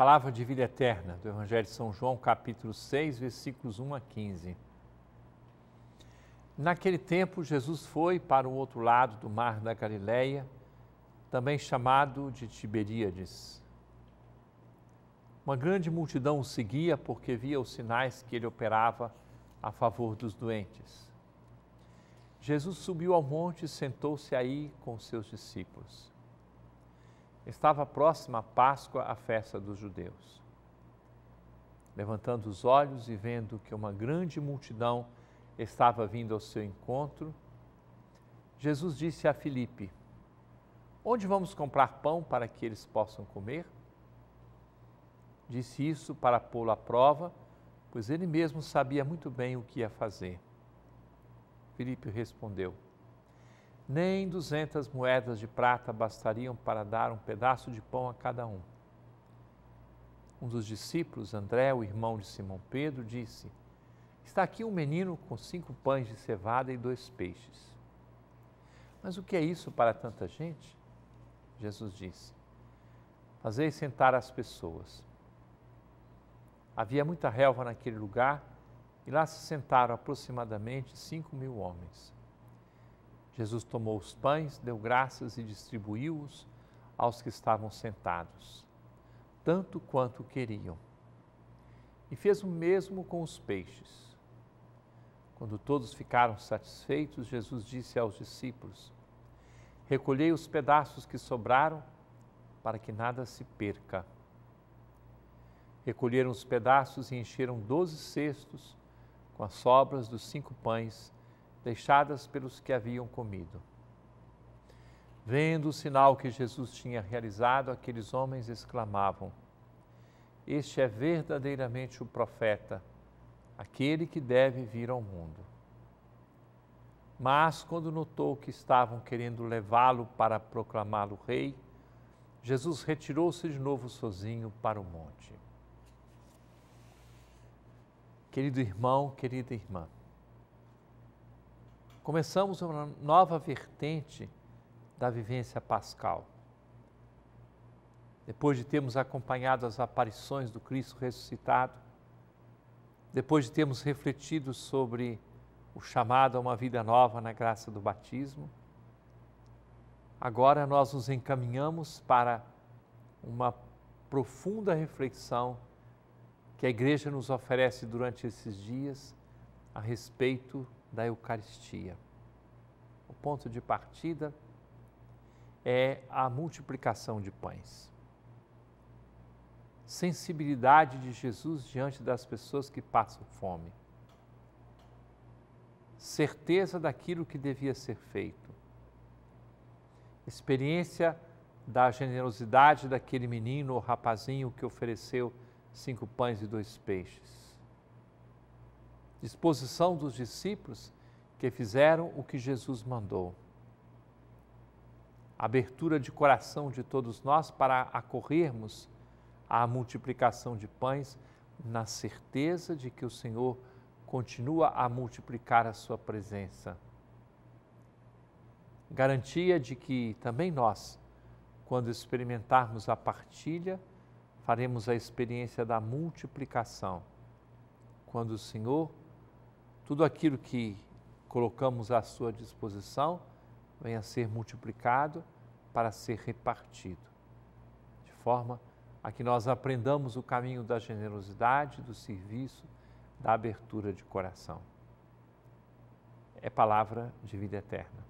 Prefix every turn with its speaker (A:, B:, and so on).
A: Palavra de vida eterna do Evangelho de São João, capítulo 6, versículos 1 a 15. Naquele tempo, Jesus foi para o outro lado do mar da Galileia, também chamado de Tiberíades. Uma grande multidão o seguia porque via os sinais que ele operava a favor dos doentes. Jesus subiu ao monte e sentou-se aí com seus discípulos. Estava próxima a Páscoa, a festa dos judeus. Levantando os olhos e vendo que uma grande multidão estava vindo ao seu encontro, Jesus disse a Filipe: Onde vamos comprar pão para que eles possam comer? Disse isso para pô-lo à prova, pois ele mesmo sabia muito bem o que ia fazer. Filipe respondeu: nem duzentas moedas de prata bastariam para dar um pedaço de pão a cada um. Um dos discípulos, André, o irmão de Simão Pedro, disse: Está aqui um menino com cinco pães de cevada e dois peixes. Mas o que é isso para tanta gente? Jesus disse: Fazei sentar as pessoas. Havia muita relva naquele lugar e lá se sentaram aproximadamente cinco mil homens. Jesus tomou os pães, deu graças e distribuiu-os aos que estavam sentados, tanto quanto queriam. E fez o mesmo com os peixes. Quando todos ficaram satisfeitos, Jesus disse aos discípulos: Recolhei os pedaços que sobraram, para que nada se perca. Recolheram os pedaços e encheram doze cestos com as sobras dos cinco pães deixadas pelos que haviam comido. Vendo o sinal que Jesus tinha realizado, aqueles homens exclamavam: Este é verdadeiramente o profeta, aquele que deve vir ao mundo. Mas, quando notou que estavam querendo levá-lo para proclamá-lo rei, Jesus retirou-se de novo sozinho para o monte. Querido irmão, querida irmã, começamos uma nova vertente da vivência pascal. Depois de termos acompanhado as aparições do Cristo ressuscitado, depois de termos refletido sobre o chamado a uma vida nova na graça do batismo, agora nós nos encaminhamos para uma profunda reflexão que a igreja nos oferece durante esses dias a respeito da Eucaristia. O ponto de partida é a multiplicação de pães. Sensibilidade de Jesus diante das pessoas que passam fome. Certeza daquilo que devia ser feito. Experiência da generosidade daquele menino ou rapazinho que ofereceu cinco pães e dois peixes disposição dos discípulos que fizeram o que Jesus mandou. Abertura de coração de todos nós para acorrermos à multiplicação de pães, na certeza de que o Senhor continua a multiplicar a sua presença. Garantia de que também nós, quando experimentarmos a partilha, faremos a experiência da multiplicação. Quando o Senhor tudo aquilo que colocamos à sua disposição venha a ser multiplicado para ser repartido, de forma a que nós aprendamos o caminho da generosidade, do serviço, da abertura de coração. É palavra de vida eterna.